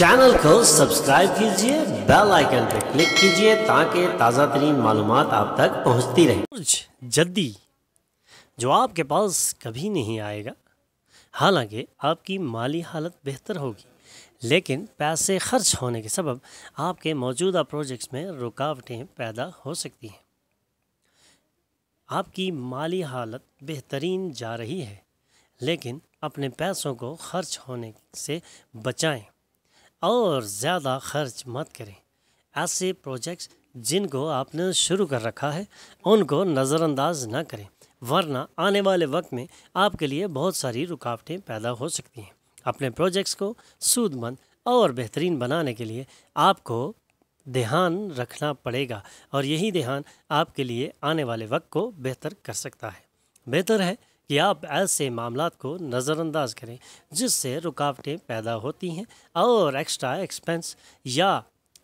channel को subscribe कीजिए bell icon पर क्लिक कीजिए ताकि ताज़ा तरीन मालूम आप तक पहुंचती रहे जद्दी जो आपके पास कभी नहीं आएगा हालांकि आपकी माली हालत बेहतर होगी लेकिन पैसे खर्च होने के सबब आपके मौजूदा प्रोजेक्ट्स में रुकावटें पैदा हो सकती हैं आपकी माली हालत बेहतरीन जा रही है लेकिन अपने पैसों को खर्च होने से बचाएं और ज़्यादा खर्च मत करें ऐसे प्रोजेक्ट्स जिनको आपने शुरू कर रखा है उनको नज़रअंदाज ना करें वरना आने वाले वक्त में आपके लिए बहुत सारी रुकावटें पैदा हो सकती हैं अपने प्रोजेक्ट्स को सूदमंद और बेहतरीन बनाने के लिए आपको ध्यान रखना पड़ेगा और यही ध्यान आपके लिए आने वाले वक्त को बेहतर कर सकता है बेहतर है कि आप ऐसे मामला को नज़रअंदाज करें जिससे रुकावटें पैदा होती हैं और एक्स्ट्रा एक्सपेंस या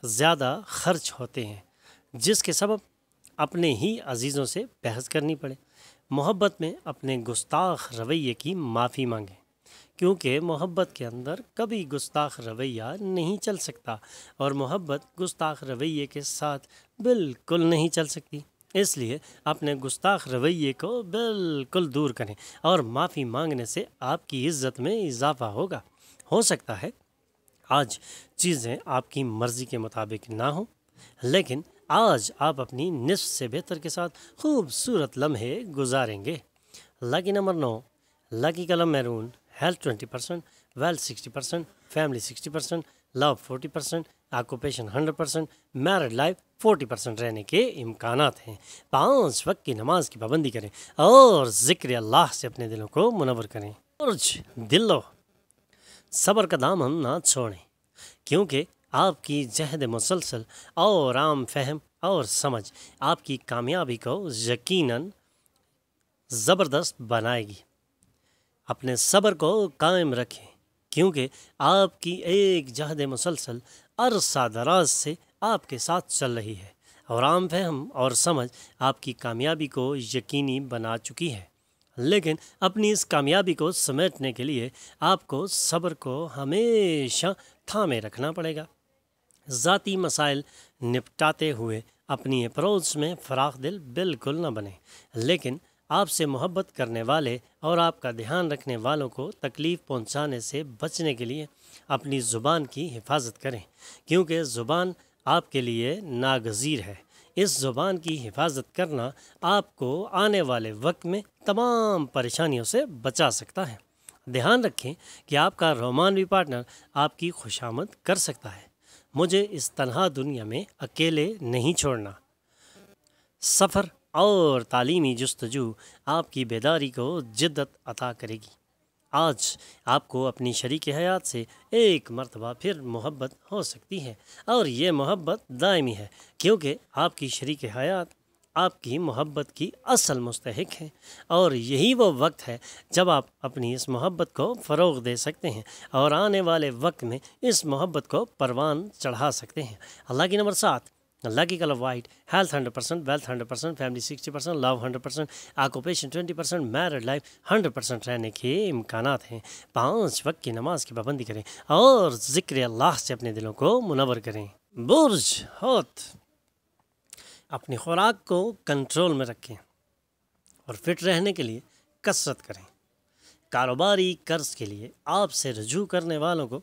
ज़्यादा खर्च होते हैं जिसके सबब अपने ही अजीज़ों से बहस करनी पड़े मोहब्बत में अपने गुस्ताख रवैये की माफ़ी मांगें क्योंकि मोहब्बत के अंदर कभी गुस्ताख रवैया नहीं चल सकता और मोहब्बत गुस्ताख रवैये के साथ बिल्कुल नहीं चल सकती इसलिए अपने गुस्ताख रवैये को बिल्कुल दूर करें और माफ़ी मांगने से आपकी इज्जत में इजाफा होगा हो सकता है आज चीज़ें आपकी मर्ज़ी के मुताबिक ना हों लेकिन आज आप अपनी निस्फ से बेहतर के साथ खूबसूरत लम्हे गुजारेंगे लकी नंबर नौ lucky colour maroon health twenty percent wealth sixty percent family sixty percent love forty percent occupation hundred percent married life forty percent रहने के इम्कान हैं पाँच वक्त की नमाज की पाबंदी करें और ज़िक्र अल्लाह से अपने दिलों को मुनवर करें और दिलो सबर का दामन ना छोड़ें क्योंकि आपकी जहद मुसलसल और आम फहम और समझ आपकी कामयाबी को यकीनन ज़बरदस्त बनाएगी अपने सब्र को कायम रखें क्योंकि आपकी एक जहद मुसलसल अरसा दराज से आपके साथ चल रही है और आम फहम और समझ आपकी कामयाबी को यकीनी बना चुकी है लेकिन अपनी इस कामयाबी को समेटने के लिए आपको सब्र को हमेशा थामे रखना पड़ेगा ज़ाती मसाइल निपटाते हुए अपनी अप्रोच में फराख दिल बिल्कुल न बने लेकिन आपसे मोहब्बत करने वाले और आपका ध्यान रखने वालों को तकलीफ़ पहुंचाने से बचने के लिए अपनी ज़ुबान की हिफाजत करें क्योंकि ज़ुबान आपके लिए नागज़ीर है इस ज़ुबान की हिफाजत करना आपको आने वाले वक्त में तमाम परेशानियों से बचा सकता है ध्यान रखें कि आपका रोमानवी पार्टनर आपकी खुशामद कर सकता है मुझे इस तनहा दुनिया में अकेले नहीं छोड़ना सफ़र और तालीमी जस्तजू आपकी बेदारी को जिद्दत अता करेगी आज आपको अपनी शरीक हयात से एक मरतबा फिर मोहब्बत हो सकती है और ये मोहब्बत दायमी है क्योंकि आपकी शरीक हयात आपकी मोहब्बत की असल मुस्तक है और यही वो वक्त है जब आप अपनी इस मोहब्बत को फ़रोग दे सकते हैं और आने वाले वक्त में इस मोहब्बत को परवान चढ़ा सकते हैं अल्लाह की नंबर सात lucky color white, health 100%, wealth 100%, family 60%, love 100%, occupation 20%, married life 100% रहने के इम्कान हैं पाँच वक्त की नमाज की पाबंदी करें और ज़िक्र अल्लाह से अपने दिलों को मुनवर करें बुर्ज होत अपनी खुराक को कंट्रोल में रखें और फिट रहने के लिए कसरत करें कारोबारी कर्ज के लिए आपसे रजू करने वालों को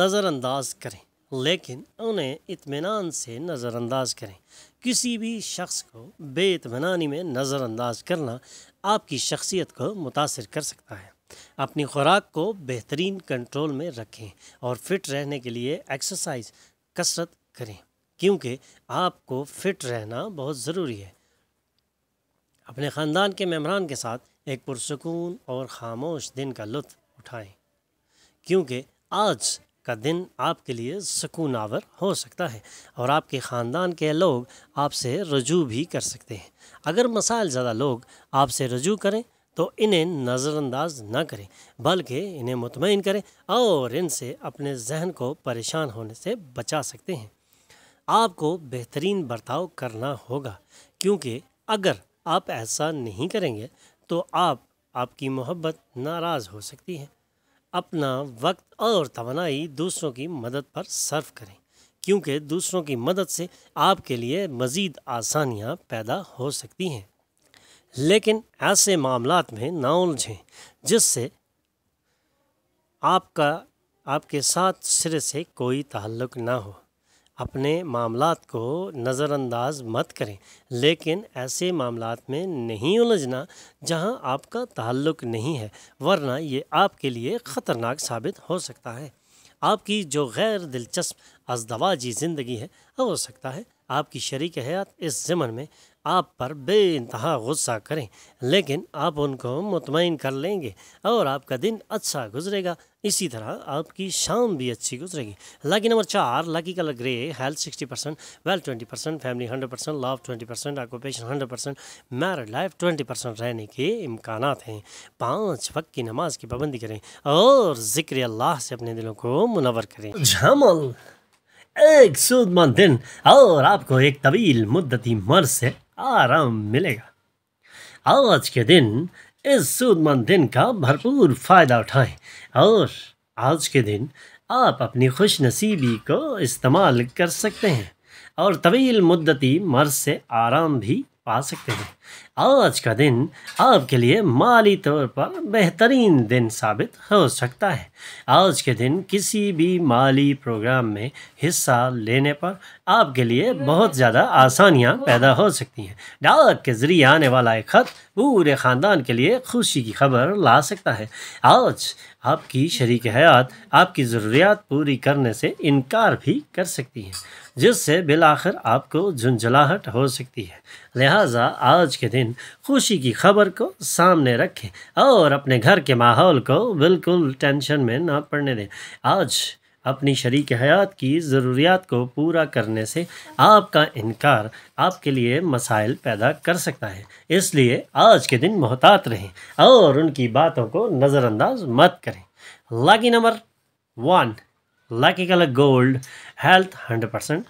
नज़रअंदाज करें लेकिन उन्हें इत्मीनान से नज़रअंदाज करें किसी भी शख्स को बेतमानी में नज़रअंदाज करना आपकी शख्सियत को मुतासर कर सकता है अपनी खुराक को बेहतरीन कंट्रोल में रखें और फिट रहने के लिए एक्सरसाइज कसरत करें क्योंकि आपको फिट रहना बहुत ज़रूरी है अपने ख़ानदान के मेहमान के साथ एक पुरसकून और ख़ामोश दिन का लुत्फ उठाएं क्योंकि आज का दिन आपके लिए सुकून आवर हो सकता है और आपके ख़ानदान के लोग आपसे रजू भी कर सकते हैं अगर मसाइल ज़्यादा लोग आपसे रजू करें तो इन्हें नज़रअंदाज ना करें बल्कि इन्हें मुतमिन करें और इनसे अपने जहन को परेशान होने से बचा सकते हैं आपको बेहतरीन बर्ताव करना होगा क्योंकि अगर आप ऐसा नहीं करेंगे तो आप आपकी मोहब्बत नाराज़ हो सकती है अपना वक्त और तोनाई दूसरों की मदद पर सर्व करें क्योंकि दूसरों की मदद से आपके लिए मज़ीद आसानियाँ पैदा हो सकती हैं लेकिन ऐसे मामला में ना उलझें जिससे आपका आपके साथ सिरे से कोई ताल्लुक ना हो अपने मामला को नज़रअंदाज मत करें लेकिन ऐसे मामला में नहीं उलझना जहां आपका ताल्लुक नहीं है वरना ये आपके लिए ख़तरनाक साबित हो सकता है आपकी जो गैर दिलचस्प अजदवाजी ज़िंदगी है हो सकता है आपकी शरीक हयात इस ज़मन में आप पर बे इंतहा गुस्सा करें लेकिन आप उनको मुतमिन कर लेंगे और आपका दिन अच्छा गुजरेगा इसी तरह आपकी शाम भी अच्छी गुजरेगी लकी नंबर चार lucky colour grey health sixty percent wealth twenty percent family hundred percent love twenty percent occupation hundred percent married life twenty percent रहने के इम्कान हैं पाँच वक्त की नमाज की पाबंदी करें और ज़िक्र अल्लाह से अपने दिलों को मुनवर करें झमल एक सूदमंद दिन और आपको एक तवील मुद्दती मर्ज से आराम मिलेगा आज के दिन इस सूदमंद दिन का भरपूर फ़ायदा उठाएं और आज के दिन आप अपनी खुश नसीबी को इस्तेमाल कर सकते हैं और तवील मुद्दती मर्ज से आराम भी पा सकते हैं आज का दिन आपके लिए माली तौर पर बेहतरीन दिन साबित हो सकता है आज के दिन किसी भी माली प्रोग्राम में हिस्सा लेने पर आपके लिए बहुत ज़्यादा आसानियां पैदा हो सकती हैं डाक के ज़रिए आने वाला एक ख़त पूरे ख़ानदान के लिए खुशी की खबर ला सकता है आज आपकी शरीक हयात आपकी ज़रूरियात पूरी करने से इनकार भी कर सकती हैं जिससे बिल आखिर आपको झुंझलाहट हो सकती है लिहाजा आज के दिन खुशी की खबर को सामने रखें और अपने घर के माहौल को बिल्कुल टेंशन में ना पड़ने दें आज अपनी शरीक हयात की ज़रूरियात को पूरा करने से आपका इनकार आपके लिए मसाइल पैदा कर सकता है इसलिए आज के दिन मोहतात रहें और उनकी बातों को नज़रअंदाज मत करें lucky number one lucky colour gold health hundred percent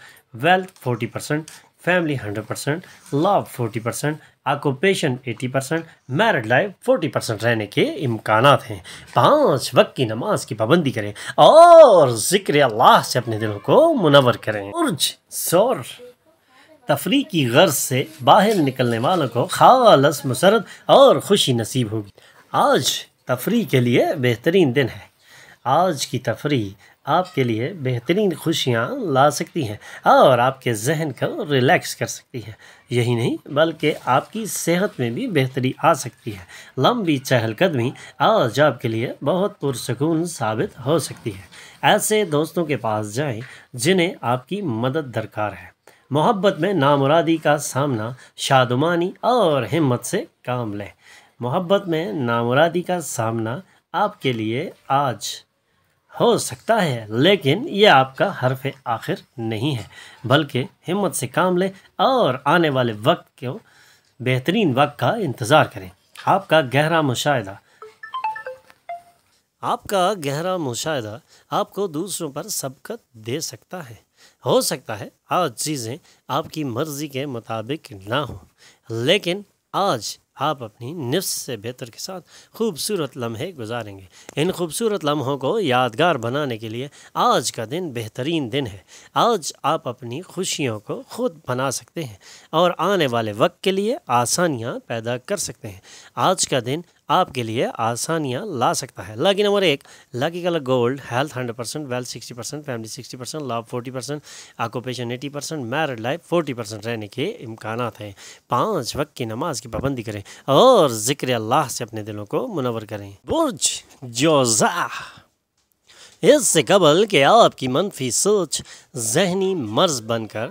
wealth forty percent family hundred percent love forty percent occupation 80 percent married life 40 percent रहने के इम्कान हैं पाँच वक्त की नमाज की पाबंदी करें और ज़िक्र अल्लाह से अपने दिलों को मुनवर करें उर्ज सौर तफरी की गर्ज से बाहर निकलने वालों को खालस मुसरत और खुशी नसीब होगी आज तफरी के लिए बेहतरीन दिन है आज की तफरी आपके लिए बेहतरीन खुशियाँ ला सकती हैं और आपके जहन को रिलैक्स कर सकती है यही नहीं बल्कि आपकी सेहत में भी बेहतरी आ सकती है लंबी चहलकदमी आज आपके लिए बहुत पुरसकून साबित हो सकती है ऐसे दोस्तों के पास जाएं जिन्हें आपकी मदद दरकार है मोहब्बत में नामुरादी का सामना शादुमानी और हिम्मत से काम लें मोहब्बत में नामुरादी का सामना आपके लिए आज हो सकता है लेकिन ये आपका हरफ आखिर नहीं है बल्कि हिम्मत से काम लें और आने वाले वक्त को बेहतरीन वक्त का इंतज़ार करें आपका गहरा मुशाह आपका गहरा मुशाह आपको दूसरों पर सबकत दे सकता है हो सकता है आज चीज़ें आपकी मर्ज़ी के मुताबिक ना हों लेकिन आज आप अपनी नफ्स से बेहतर के साथ खूबसूरत लम्हे गुजारेंगे इन खूबसूरत लम्हों को यादगार बनाने के लिए आज का दिन बेहतरीन दिन है आज आप अपनी खुशियों को खुद बना सकते हैं और आने वाले वक्त के लिए आसानियाँ पैदा कर सकते हैं आज का दिन आपके लिए आसानियाँ ला सकता है लकी नंबर एक lucky colour gold health hundred percent wealth sixty percent family sixty percent लाभ forty percent occupation eighty percent married life forty percent रहने के इम्कान हैं पाँच वक्त की नमाज की पाबंदी करें और ज़िक्र अल्लाह से अपने दिलों को मुनवर करें बुर्ज जोजा इससे कबल कि आपकी मनफी सोच जहनी मर्ज बनकर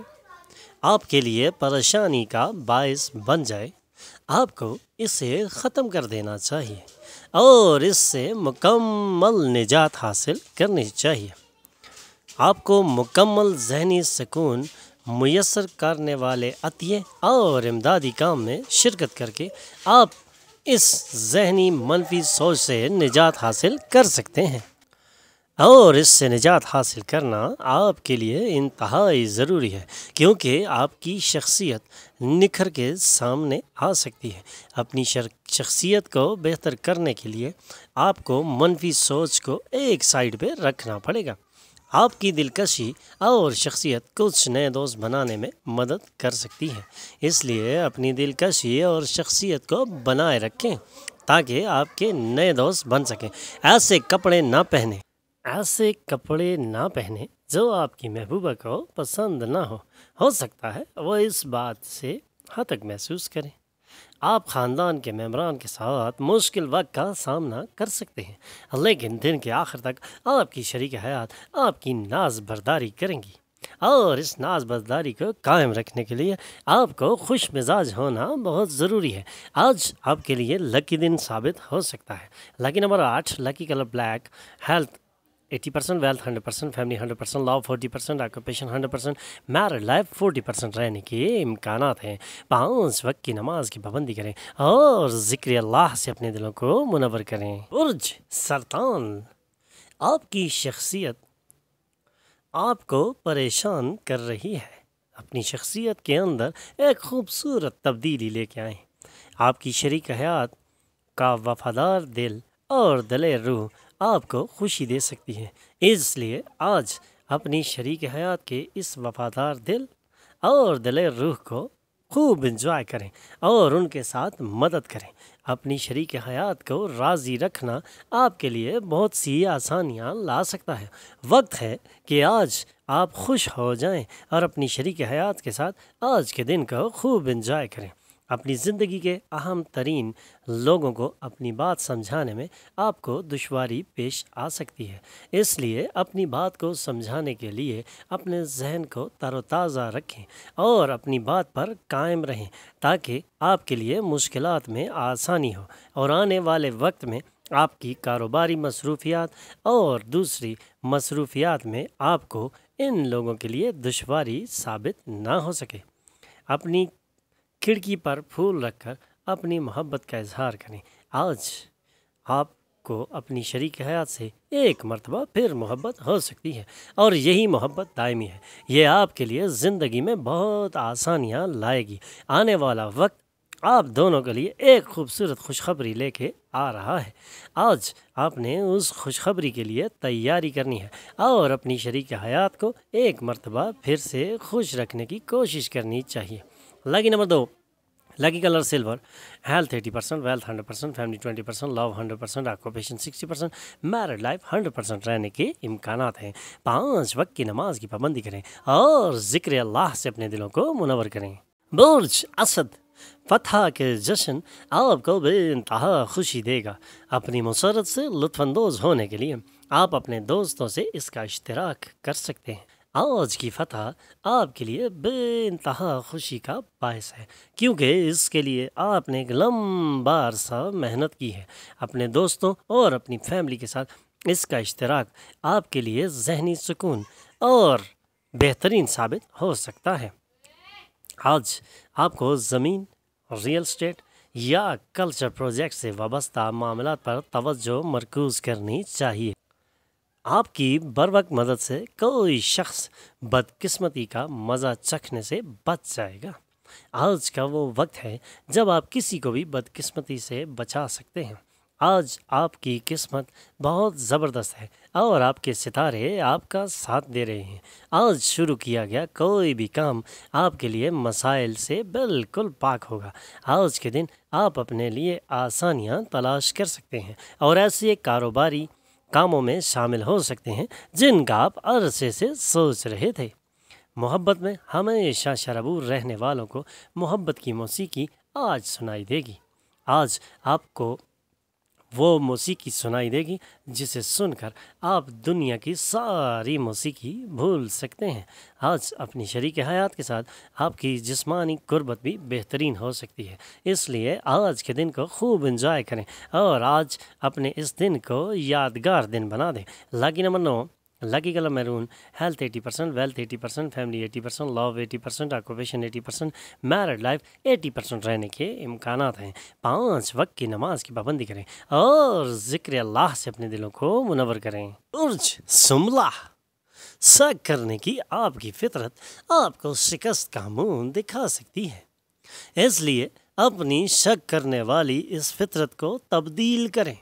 आपके लिए परेशानी का बायस बन जाए आपको इसे ख़त्म कर देना चाहिए और इससे मुकम्मल निजात हासिल करनी चाहिए आपको मुकम्मल जहनी सुकून मैसर करने वाले अतिये और इमदादी काम में शिरकत करके आप इस जहनी मनफी सोच से निजात हासिल कर सकते हैं और इससे निजात हासिल करना आपके लिए इंतहाई ज़रूरी है क्योंकि आपकी शख्सियत निखर के सामने आ सकती है अपनी शख्सियत को बेहतर करने के लिए आपको मनफी सोच को एक साइड पे रखना पड़ेगा आपकी दिलकशी और शख्सियत कुछ नए दोस्त बनाने में मदद कर सकती है इसलिए अपनी दिलकशी और शख्सियत को बनाए रखें ताकि आपके नए दोस्त बन सकें ऐसे कपड़े ना पहने ऐसे कपड़े ना पहने जो आपकी महबूबा को पसंद ना हो हो सकता है वह इस बात से तक महसूस करें आप ख़ानदान के मेम्बरान के साथ मुश्किल वक्त का सामना कर सकते हैं लेकिन दिन के आखिर तक आपकी शरीक हयात आपकी नाज बरदारी करेंगी और इस नाज बरदारी को कायम रखने के लिए आपको खुश मिजाज होना बहुत ज़रूरी है आज आपके लिए लकी दिन साबित हो सकता है लकी नंबर आठ lucky colour black health eighty percent wealth hundred percent family hundred percent love forty percent occupation hundred percent married life forty percent रहने के इम्कान हैं पाँच वक्त की नमाज की पाबंदी करें और जिक्र अल्लाह से अपने दिलों को मुनवर करें उर्ज सरतान आपकी शख्सियत आपको परेशान कर रही है अपनी शख्सियत के अंदर एक खूबसूरत तब्दीली लेके आए आपकी शरीक हयात का वफादार दिल और दलेर रूह आपको खुशी दे सकती है इसलिए आज अपनी शरीक हयात के इस वफादार दिल और दिल रूह को खूब इंजॉय करें और उनके साथ मदद करें अपनी शरीक हयात को राज़ी रखना आपके लिए बहुत सी आसानियाँ ला सकता है वक्त है कि आज आप खुश हो जाएं और अपनी शरीक हयात के साथ आज के दिन को खूब इंजॉय करें अपनी ज़िंदगी के अहम तरीन लोगों को अपनी बात समझाने में आपको दुश्वारी पेश आ सकती है इसलिए अपनी बात को समझाने के लिए अपने जहन को तरोताज़ा रखें और अपनी बात पर कायम रहें ताकि आपके लिए मुश्किल में आसानी हो और आने वाले वक्त में आपकी कारोबारी मसरूफियात और दूसरी मसरूफियात में आपको इन लोगों के लिए दुशारी साबित ना हो सके अपनी खिड़की पर फूल रखकर अपनी मोहब्बत का इजहार करें आज आपको अपनी शरीक हयात से एक मरतबा फिर मोहब्बत हो सकती है और यही मोहब्बत दायमी है ये आपके लिए ज़िंदगी में बहुत आसानियाँ लाएगी आने वाला वक्त आप दोनों के लिए एक खूबसूरत खुशखबरी लेके आ रहा है आज आपने उस खुशखबरी के लिए तैयारी करनी है और अपनी शरीक हयात को एक मरतबा फिर से खुश रखने की कोशिश करनी चाहिए लकी नंबर दो lucky colour silver health eighty percent wealth hundred percent family twenty percent love hundred percent occupation sixty percent married life hundred percent रहने के इम्कान हैं पाँच वक्त की नमाज की पाबंदी करें और ज़िक्र अल्लाह से अपने दिलों को मुनवर करें बुर्ज असद फतह के जश्न आपको बेतहा खुशी देगा अपनी मुसरत से लुफानंदोज़ होने के लिए आप अपने दोस्तों से इसका इश्तराक कर सकते हैं आज की फतह आपके लिए बेानतहा खुशी का बायस है क्योंकि इसके लिए आपने एक लम्बा सा मेहनत की है अपने दोस्तों और अपनी फैमिली के साथ इसका इश्तराक आपके लिए जहनी सुकून और बेहतरीन साबित हो सकता है आज आपको ज़मीन रियल इस्टेट या कल्चर प्रोजेक्ट से वाबस्ता मामला पर तवज्जो मरकूज़ करनी चाहिए आपकी बर वक्त मदद से कोई शख्स बदकिस्मती का मज़ा चखने से बच जाएगा आज का वो वक्त है जब आप किसी को भी बदकिस्मती से बचा सकते हैं आज आपकी किस्मत बहुत ज़बरदस्त है और आपके सितारे आपका साथ दे रहे हैं आज शुरू किया गया कोई भी काम आपके लिए मसाइल से बिल्कुल पाक होगा आज के दिन आप अपने लिए आसानियाँ तलाश कर सकते हैं और ऐसे कारोबारी कामों में शामिल हो सकते हैं जिनका आप अरसे से सोच रहे थे मोहब्बत में हमेशा शराबूर रहने वालों को मोहब्बत की मौसीकी आज सुनाई देगी आज आपको वो मौसीकी सुनाई देगी जिसे सुनकर आप दुनिया की सारी मौसीकी भूल सकते हैं आज अपनी शरीक हयात के साथ आपकी जिस्मानी गुर्बत भी बेहतरीन हो सकती है इसलिए आज के दिन को खूब इंजॉय करें और आज अपने इस दिन को यादगार दिन बना दें नंबर नौ maroon health eighty percent wealth eighty percent family 80% love percent occupation percent married life eighty percent रहने के इम्कान हैं पाँच वक्त की नमाज की पाबंदी करें और ज़िक्र अल्लाह से अपने दिलों को मुनवर करें उर्ज सुमला सक करने की आपकी फितरत आपको शिकस्त का मुंह दिखा सकती है इसलिए अपनी शक करने वाली इस फितरत को तब्दील करें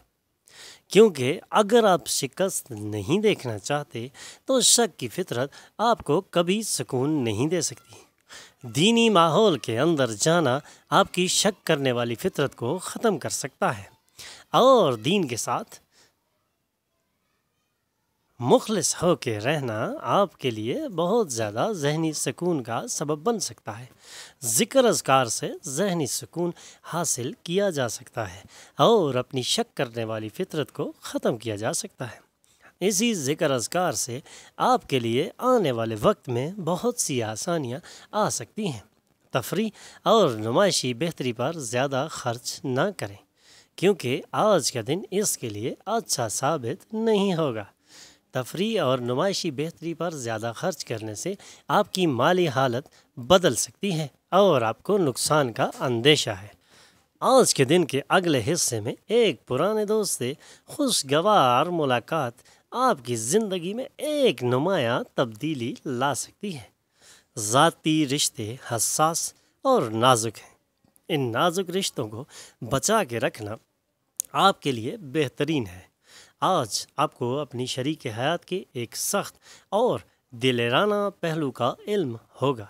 क्योंकि अगर आप शिकस्त नहीं देखना चाहते तो शक की फितरत आपको कभी सुकून नहीं दे सकती दीनी माहौल के अंदर जाना आपकी शक करने वाली फितरत को ख़त्म कर सकता है और दीन के साथ मुखलिस होके रहना आपके लिए बहुत ज़्यादा जहनी सुकून का सबब बन सकता है ज़िक्र अजगार से जहनी सुकून हासिल किया जा सकता है और अपनी शक करने वाली फितरत को ख़त्म किया जा सकता है इसी ज़िक्र अजगार से आपके लिए आने वाले वक्त में बहुत सी आसानियाँ आ सकती हैं तफरी और नुमाइशी बेहतरी पर ज़्यादा खर्च ना करें क्योंकि आज का दिन इसके लिए अच्छा साबित नहीं होगा तफरी और नुमाइशी बेहतरी पर ज़्यादा खर्च करने से आपकी माली हालत बदल सकती है और आपको नुकसान का अंदेशा है आज के दिन के अगले हिस्से में एक पुराने दोस्त से खुशगवार मुलाकात आपकी ज़िंदगी में एक नुमाया तब्दीली ला सकती है ज़ाती रिश्ते हसास और नाजुक हैं इन नाजुक रिश्तों को बचा के रखना आपके लिए बेहतरीन है आज आपको अपनी शरीक हयात के एक सख्त और दिलराना पहलू का इल्म होगा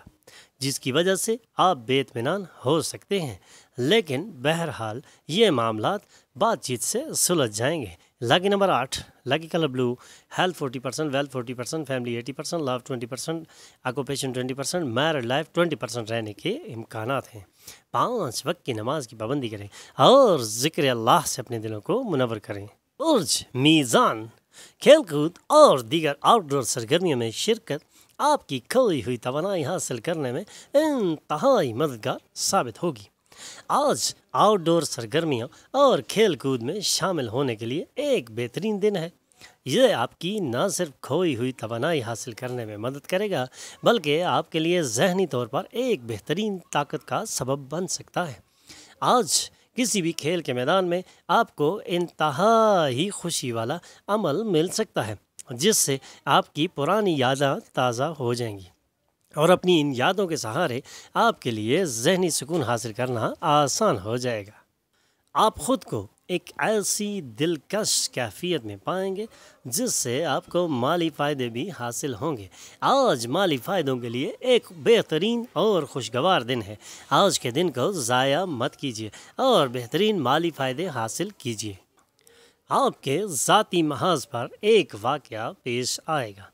जिसकी वजह से आप बेतमान हो सकते हैं लेकिन बहरहाल ये मामला बातचीत से सुलझ जाएंगे लकी नंबर आठ lucky colour blue health forty percent wealth forty percent family eighty percent love twenty percent occupation twenty percent married life twenty percent रहने के इम्कान हैं पाँच वक्त की नमाज की पाबंदी करें और ज़िक्र अल्लाह से अपने दिलों को मुनवर करें उर्ज मीज़ान खेलकूद और दीगर आउटडोर सरगर्मियों में शिरकत आपकी खोई हुई तोानाई हासिल करने में इंतहाई मददगार साबित होगी आज आउटडोर सरगर्मियों और खेलकूद में शामिल होने के लिए एक बेहतरीन दिन है यह आपकी न सिर्फ खोई हुई तोानाई हासिल करने में मदद करेगा बल्कि आपके लिए जहनी तौर पर एक बेहतरीन ताकत का सबब बन सकता है आज किसी भी खेल के मैदान में आपको इंतहा ही खुशी वाला अमल मिल सकता है जिससे आपकी पुरानी यादें ताज़ा हो जाएंगी और अपनी इन यादों के सहारे आपके लिए जहनी सुकून हासिल करना आसान हो जाएगा आप ख़ुद को एक ऐसी दिलकश कैफियत में पाएंगे जिससे आपको माली फ़ायदे भी हासिल होंगे आज माली फ़ायदों के लिए एक बेहतरीन और खुशगवार दिन है आज के दिन को ज़ाया मत कीजिए और बेहतरीन माली फ़ायदे हासिल कीजिए आपके ज़ाती महाज पर एक वाक़ पेश आएगा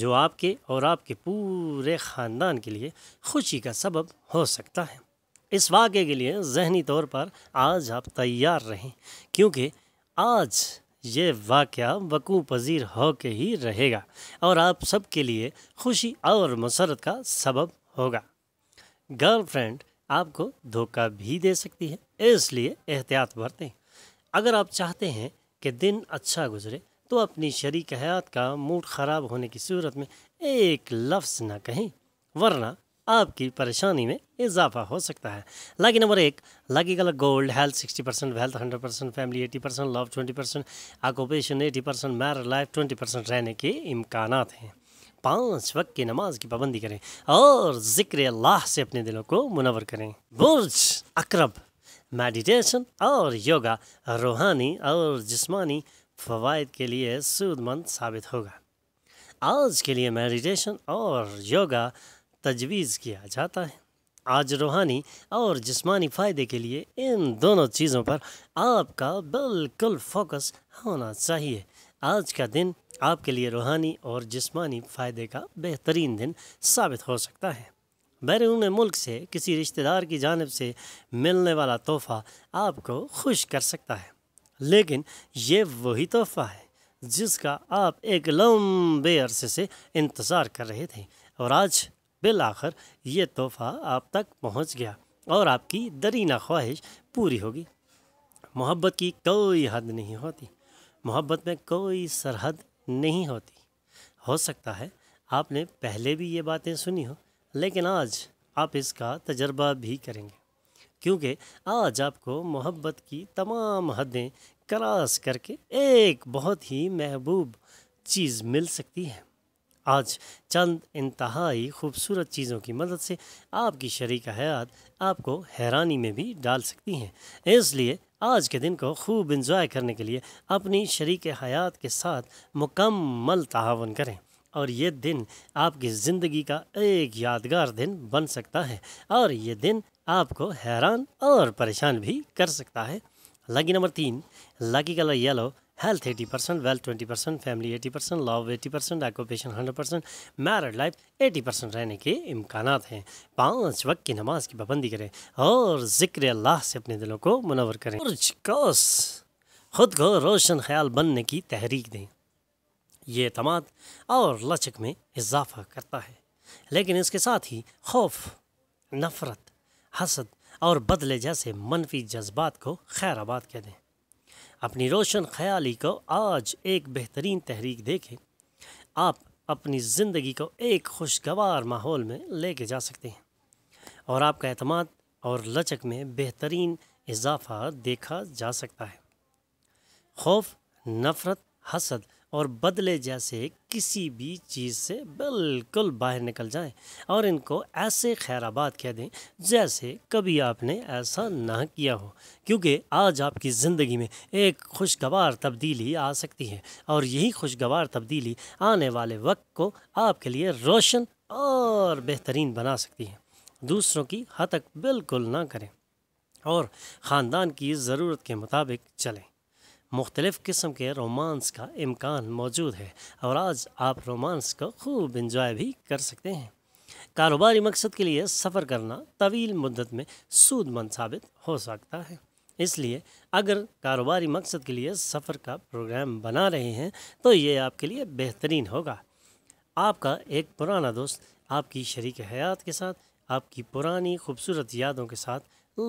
जो आपके और आपके पूरे ख़ानदान के लिए खुशी का सबब हो सकता है इस वाक़े के लिए जहनी तौर पर आज आप तैयार रहें क्योंकि आज ये वाक़ वकू पजीर हो के ही रहेगा और आप सब के लिए खुशी और मसरत का सबब होगा गर्लफ्रेंड आपको धोखा भी दे सकती है इसलिए एहतियात बरतें अगर आप चाहते हैं कि दिन अच्छा गुजरे तो अपनी शरीक हयात का मूड ख़राब होने की सूरत में एक लफ्ज़ ना कहें वरना आपकी परेशानी में इजाफा हो सकता है लकी नंबर एक lucky colour gold health sixty percent wealth hundred percent family eighty percent love twenty percent occupation eighty percent married life twenty percent रहने के इम्कान हैं पाँच वक्त की नमाज की पाबंदी करें और ज़िक्र अल्लाह से अपने दिलों को मुनवर करें बुर्ज अकरब मेडिटेशन और योगा रूहानी और जिस्मानी फ़वाद के लिए सूदमंद साबित होगा आज के लिए मेडिटेशन और योगा तजवीज़ किया जाता है आज रूहानी और जिस्मानी फ़ायदे के लिए इन दोनों चीज़ों पर आपका बिल्कुल फोकस होना चाहिए आज का दिन आपके लिए रूहानी और जिस्मानी फ़ायदे का बेहतरीन दिन साबित हो सकता है बैरून मुल्क से किसी रिश्तेदार की जानब से मिलने वाला तोहफ़ा आपको खुश कर सकता है लेकिन ये वही तोहफ़ा है जिसका आप एक लंबे अरसे से इंतज़ार कर रहे थे और आज बिल आखिर ये तोहफ़ा आप तक पहुंच गया और आपकी दरीना ख्वाहिश पूरी होगी मोहब्बत की कोई हद नहीं होती मोहब्बत में कोई सरहद नहीं होती हो सकता है आपने पहले भी ये बातें सुनी हो लेकिन आज आप इसका तजर्बा भी करेंगे क्योंकि आज आपको मोहब्बत की तमाम हदें क्रॉस करके एक बहुत ही महबूब चीज़ मिल सकती है आज चंद इंतहाई खूबसूरत चीज़ों की मदद से आपकी शरीक हयात आपको हैरानी में भी डाल सकती हैं इसलिए आज के दिन को खूब इंजॉय करने के लिए अपनी शरीक हयात के साथ मुकम्मल तावन करें और ये दिन आपकी ज़िंदगी का एक यादगार दिन बन सकता है और ये दिन आपको हैरान और परेशान भी कर सकता है लकी नंबर तीन lucky colour yellow health eighty wealth twenty percent family eighty percent love eighty percent 80%, hundred percent married life eighty percent रहने के इम्कान हैं पाँच वक्त की नमाज की पाबंदी करें और ज़िक्र अल्लाह से अपने दिलों को मुनवर करें खुद को रोशन ख्याल बनने की तहरीक दें ये तमाद और लचक में इजाफा करता है लेकिन इसके साथ ही खौफ नफ़रत हसद और बदले जैसे मनफी जज्बात को खैराबाद कह दें अपनी रोशन ख्याली को आज एक बेहतरीन तहरीक देखें आप अपनी ज़िंदगी को एक खुशगवार माहौल में लेके जा सकते हैं और आपका अहतमाद और लचक में बेहतरीन इजाफा देखा जा सकता है खौफ नफ़रत हसद और बदले जैसे किसी भी चीज़ से बिल्कुल बाहर निकल जाए और इनको ऐसे खैराबाद कह दें जैसे कभी आपने ऐसा ना किया हो क्योंकि आज आपकी ज़िंदगी में एक खुशगवार तब्दीली आ सकती है और यही खुशगवार तब्दीली आने वाले वक्त को आपके लिए रोशन और बेहतरीन बना सकती है दूसरों की हतक बिल्कुल ना करें और ख़ानदान की ज़रूरत के मुताबिक चलें मुख्तलिफ़ किस्म के रोमांस का इम्कान मौजूद है और आज आप रोमांस को खूब इंजॉय भी कर सकते हैं कारोबारी मकसद के लिए सफ़र करना तवील मुद्दत में सूदमंद साबित हो सकता है इसलिए अगर कारोबारी मकसद के लिए सफ़र का प्रोग्राम बना रहे हैं तो ये आपके लिए बेहतरीन होगा आपका एक पुराना दोस्त आपकी शरीक हयात के साथ आपकी पुरानी खूबसूरत यादों के साथ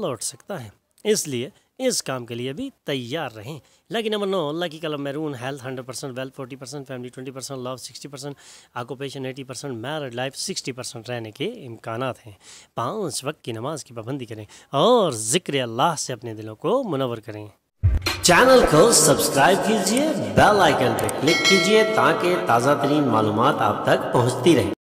लौट सकता है इसलिए इस काम के लिए भी तैयार रहें लकी नंबर नौ lucky colour maroon health hundred percent wealth forty percent family twenty percent love sixty percent occupation eighty percent married life sixty percent रहने के इम्कान हैं पाँच वक्त की नमाज की पाबंदी करें और ज़िक्र अल्लाह से अपने दिलों को मुनवर करें चैनल को सब्सक्राइब कीजिए बेल आइकन पर क्लिक कीजिए ताकि ताज़ा तरीन मालूम आप तक पहुँचती रहे